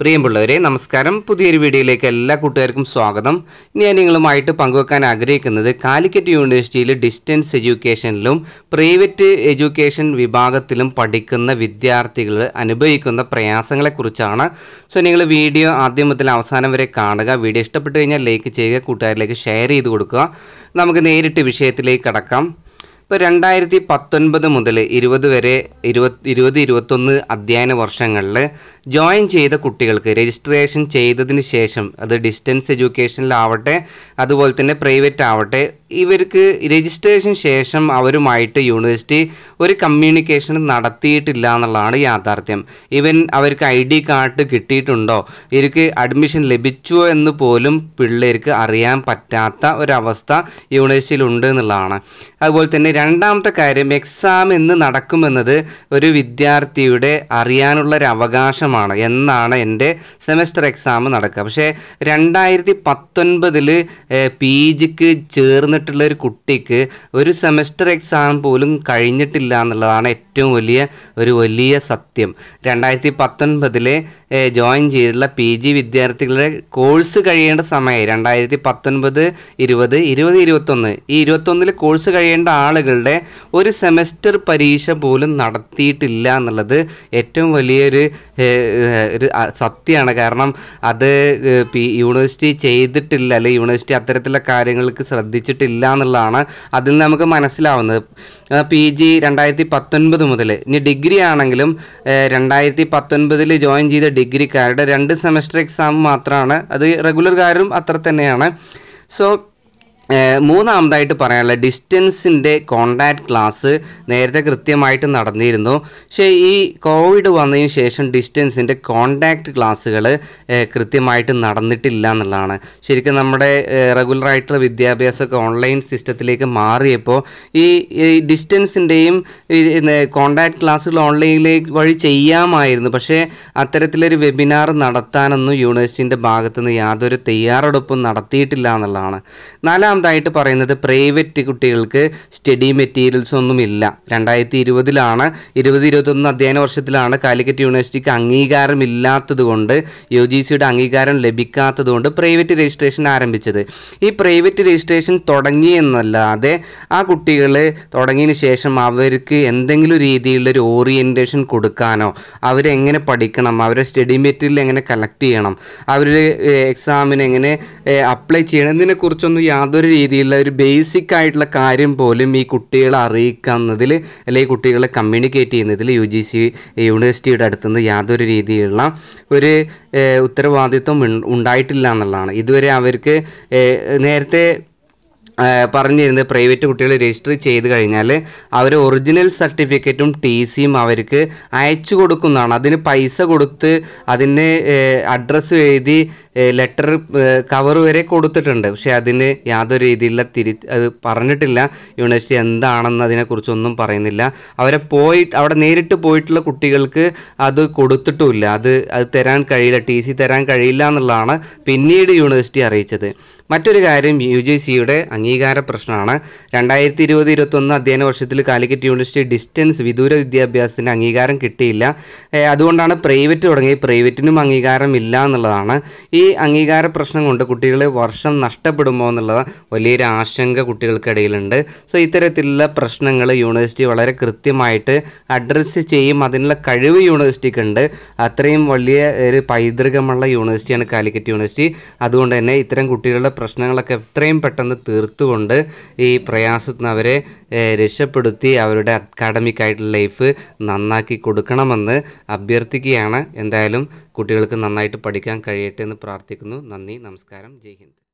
പ്രിയമുള്ളവരെ നമസ്കാരം പുതിയൊരു വീഡിയോയിലേക്ക് എല്ലാ കൂട്ടുകാർക്കും സ്വാഗതം ഞാൻ നിങ്ങളുമായിട്ട് പങ്കുവെക്കാൻ ആഗ്രഹിക്കുന്നത് കാലിക്കറ്റ് യൂണിവേഴ്സിറ്റിയിൽ ഡിസ്റ്റൻസ് എഡ്യൂക്കേഷനിലും പ്രൈവറ്റ് എഡ്യൂക്കേഷൻ വിഭാഗത്തിലും പഠിക്കുന്ന വിദ്യാർത്ഥികൾ അനുഭവിക്കുന്ന പ്രയാസങ്ങളെക്കുറിച്ചാണ് സോ നിങ്ങൾ വീഡിയോ ആദ്യം മുതൽ അവസാനം വരെ കാണുക വീഡിയോ ഇഷ്ടപ്പെട്ടു കഴിഞ്ഞാൽ ലൈക്ക് ചെയ്യുക കൂട്ടുകാരിലേക്ക് ഷെയർ ചെയ്ത് കൊടുക്കുക നമുക്ക് നേരിട്ട് വിഷയത്തിലേക്ക് കടക്കാം ഇപ്പോൾ രണ്ടായിരത്തി പത്തൊൻപത് മുതൽ ഇരുപത് വരെ ഇരുപത് ഇരുപത് ഇരുപത്തൊന്ന് അധ്യയന വർഷങ്ങളിൽ ജോയിൻ ചെയ്ത കുട്ടികൾക്ക് രജിസ്ട്രേഷൻ ചെയ്തതിന് ശേഷം അത് ഡിസ്റ്റൻസ് എഡ്യൂക്കേഷനിലാവട്ടെ അതുപോലെ തന്നെ പ്രൈവറ്റ് ആവട്ടെ ഇവർക്ക് രജിസ്ട്രേഷൻ ശേഷം അവരുമായിട്ട് യൂണിവേഴ്സിറ്റി ഒരു കമ്മ്യൂണിക്കേഷൻ നടത്തിയിട്ടില്ല എന്നുള്ളതാണ് യാഥാർത്ഥ്യം ഇവൻ അവർക്ക് ഐ ഡി കാർഡ് കിട്ടിയിട്ടുണ്ടോ ഇവർക്ക് അഡ്മിഷൻ ലഭിച്ചുവോ എന്ന് പോലും പിള്ളേർക്ക് അറിയാൻ പറ്റാത്ത ഒരവസ്ഥ യൂണിവേഴ്സിറ്റിയിലുണ്ട് എന്നുള്ളതാണ് അതുപോലെ തന്നെ രണ്ടാമത്തെ കാര്യം എക്സാം എന്ന് നടക്കുമെന്നത് ഒരു വിദ്യാർത്ഥിയുടെ അറിയാനുള്ള ഒരു അവകാശമാണ് എന്നാണ് എൻ്റെ സെമസ്റ്റർ എക്സാം നടക്കുക പക്ഷേ രണ്ടായിരത്തി പത്തൊൻപതിൽ പി ജിക്ക് ചേർന്ന് വന്നിട്ടുള്ള ഒരു കുട്ടിക്ക് ഒരു സെമസ്റ്റർ എക്സാം പോലും കഴിഞ്ഞിട്ടില്ല എന്നുള്ളതാണ് ഏറ്റവും വലിയ ഒരു വലിയ സത്യം രണ്ടായിരത്തി പത്തൊൻപതിലെ ജോയിൻ ചെയ്തിട്ടുള്ള പി ജി വിദ്യാർത്ഥികളുടെ കോഴ്സ് കഴിയേണ്ട സമയം രണ്ടായിരത്തി പത്തൊൻപത് ഇരുപത് ഇരുപത് ഇരുപത്തൊന്ന് ഈ ഇരുപത്തൊന്നിൽ കോഴ്സ് കഴിയേണ്ട ആളുകളുടെ ഒരു സെമസ്റ്റർ പരീക്ഷ പോലും നടത്തിയിട്ടില്ല എന്നുള്ളത് ഏറ്റവും വലിയൊരു ഒരു സത്യമാണ് കാരണം അത് യൂണിവേഴ്സിറ്റി ചെയ്തിട്ടില്ല അല്ലെങ്കിൽ യൂണിവേഴ്സിറ്റി അത്തരത്തിലുള്ള കാര്യങ്ങൾക്ക് ശ്രദ്ധിച്ചിട്ടില്ല എന്നുള്ളതാണ് അതിൽ നമുക്ക് മനസ്സിലാവുന്നത് പി ജി രണ്ടായിരത്തി പത്തൊൻപത് മുതൽ ഇനി ഡിഗ്രി ആണെങ്കിലും രണ്ടായിരത്തി പത്തൊൻപതിൽ ജോയിൻ ചെയ്ത ഡിഗ്രിക്കാരുടെ രണ്ട് സെമസ്റ്റർ എക്സാം മാത്രമാണ് അത് റെഗുലർകാരും അത്ര തന്നെയാണ് സോ മൂന്നാമതായിട്ട് പറയാനുള്ള ഡിസ്റ്റൻസിൻ്റെ കോണ്ടാക്ട് ക്ലാസ് നേരത്തെ കൃത്യമായിട്ട് നടന്നിരുന്നു പക്ഷേ ഈ കോവിഡ് വന്നതിന് ശേഷം ഡിസ്റ്റൻസിൻ്റെ കോണ്ടാക്ട് ക്ലാസ്സുകൾ കൃത്യമായിട്ട് നടന്നിട്ടില്ല എന്നുള്ളതാണ് ശരിക്കും നമ്മുടെ റെഗുലറായിട്ടുള്ള വിദ്യാഭ്യാസമൊക്കെ ഓൺലൈൻ സിസ്റ്റത്തിലേക്ക് മാറിയപ്പോൾ ഈ ഡിസ്റ്റൻസിൻ്റെയും കോണ്ടാക്ട് ക്ലാസ്സുകൾ ഓൺലൈനിലേക്ക് വഴി ചെയ്യാമായിരുന്നു പക്ഷേ അത്തരത്തിലൊരു വെബിനാർ നടത്താനൊന്നും യൂണിവേഴ്സിറ്റിൻ്റെ ഭാഗത്തുനിന്ന് യാതൊരു തയ്യാറെടുപ്പും നടത്തിയിട്ടില്ല എന്നുള്ളതാണ് നാലാം രണ്ടാമതായിട്ട് പറയുന്നത് പ്രൈവറ്റ് കുട്ടികൾക്ക് സ്റ്റഡി മെറ്റീരിയൽസ് ഒന്നും ഇല്ല രണ്ടായിരത്തി ഇരുപതിലാണ് ഇരുപത് ഇരുപത്തൊന്ന് അധ്യയന വർഷത്തിലാണ് കാലിക്കറ്റ് യൂണിവേഴ്സിറ്റിക്ക് അംഗീകാരം ഇല്ലാത്തതുകൊണ്ട് യു ജി സിയുടെ അംഗീകാരം ലഭിക്കാത്തതുകൊണ്ട് പ്രൈവറ്റ് രജിസ്ട്രേഷൻ ആരംഭിച്ചത് ഈ പ്രൈവറ്റ് രജിസ്ട്രേഷൻ തുടങ്ങി എന്നല്ലാതെ ആ കുട്ടികൾ തുടങ്ങിയതിന് ശേഷം അവർക്ക് എന്തെങ്കിലും രീതിയിലുള്ള ഒരു ഓറിയൻറ്റേഷൻ കൊടുക്കാനോ അവരെങ്ങനെ പഠിക്കണം അവരെ സ്റ്റഡി മെറ്റീരിയൽ എങ്ങനെ കളക്ട് ചെയ്യണം അവർ എക്സാമിന് എങ്ങനെ അപ്ലൈ ചെയ്യണം എന്നതിനെക്കുറിച്ചൊന്നും യാതൊരു ഒരു രീതിയിലുള്ള ഒരു ബേസിക് ആയിട്ടുള്ള കാര്യം പോലും ഈ കുട്ടികളെ അറിയിക്കുന്നതിൽ അല്ലെങ്കിൽ കുട്ടികളെ കമ്മ്യൂണിക്കേറ്റ് ചെയ്യുന്നതിൽ യു ജി സി യൂണിവേഴ്സിറ്റിയുടെ അടുത്തുനിന്ന് യാതൊരു രീതിയിലുള്ള ഒരു ഉത്തരവാദിത്വം ഉണ്ടായിട്ടില്ല എന്നുള്ളതാണ് ഇതുവരെ അവർക്ക് നേരത്തെ പറഞ്ഞിരുന്നത് പ്രൈവറ്റ് കുട്ടികൾ രജിസ്റ്റർ ചെയ്ത് കഴിഞ്ഞാൽ അവർ ഒറിജിനൽ സർട്ടിഫിക്കറ്റും ടി സിയും അവർക്ക് അയച്ചു കൊടുക്കുന്നതാണ് അതിന് പൈസ കൊടുത്ത് അതിന് അഡ്രസ്സ് എഴുതി ലെറ്റർ കവർ വരെ കൊടുത്തിട്ടുണ്ട് പക്ഷേ അതിന് യാതൊരു രീതിയിലുള്ള തിരി അത് പറഞ്ഞിട്ടില്ല യൂണിവേഴ്സിറ്റി എന്താണെന്ന് അതിനെക്കുറിച്ചൊന്നും പറയുന്നില്ല അവരെ പോയി അവിടെ നേരിട്ട് പോയിട്ടുള്ള കുട്ടികൾക്ക് അത് കൊടുത്തിട്ടുമില്ല അത് അത് തരാൻ കഴിയില്ല ടി സി തരാൻ കഴിയില്ല എന്നുള്ളതാണ് പിന്നീട് യൂണിവേഴ്സിറ്റി അറിയിച്ചത് മറ്റൊരു കാര്യം യു ജി സിയുടെ അംഗീകാര പ്രശ്നമാണ് രണ്ടായിരത്തി ഇരുപത് ഇരുപത്തൊന്ന് അധ്യയന വർഷത്തിൽ കാലിക്കറ്റ് യൂണിവേഴ്സിറ്റി ഡിസ്റ്റൻസ് വിദൂര വിദ്യാഭ്യാസത്തിന് അംഗീകാരം കിട്ടിയില്ല അതുകൊണ്ടാണ് പ്രൈവറ്റ് തുടങ്ങി പ്രൈവറ്റിനും അംഗീകാരം ഇല്ല എന്നുള്ളതാണ് ഈ അംഗീകാര പ്രശ്നം കൊണ്ട് കുട്ടികൾ വർഷം നഷ്ടപ്പെടുമോ എന്നുള്ളത് വലിയൊരു ആശങ്ക കുട്ടികൾക്കിടയിലുണ്ട് സോ ഇത്തരത്തിലുള്ള പ്രശ്നങ്ങൾ യൂണിവേഴ്സിറ്റി വളരെ കൃത്യമായിട്ട് അഡ്രസ്സ് ചെയ്യും അതിനുള്ള കഴിവ് യൂണിവേഴ്സിറ്റിക്ക് ഉണ്ട് അത്രയും വലിയ ഒരു പൈതൃകമുള്ള യൂണിവേഴ്സിറ്റിയാണ് കാലിക്കറ്റ് യൂണിവേഴ്സിറ്റി അതുകൊണ്ട് തന്നെ ഇത്തരം കുട്ടികളുടെ പ്രശ്നങ്ങളൊക്കെ എത്രയും പെട്ടെന്ന് തീർത്തുകൊണ്ട് ഈ പ്രയാസത്തിന് അവരെ രക്ഷപ്പെടുത്തി അവരുടെ അക്കാഡമിക് ആയിട്ടുള്ള ലൈഫ് നന്നാക്കി കൊടുക്കണമെന്ന് അഭ്യർത്ഥിക്കുകയാണ് എന്തായാലും കുട്ടികൾക്ക് നന്നായിട്ട് പഠിക്കാൻ കഴിയട്ടെ എന്ന് പ്രാ പ്രാർത്ഥിക്കുന്നു നന്ദി നമസ്കാരം ജയ് ഹിന്ദ്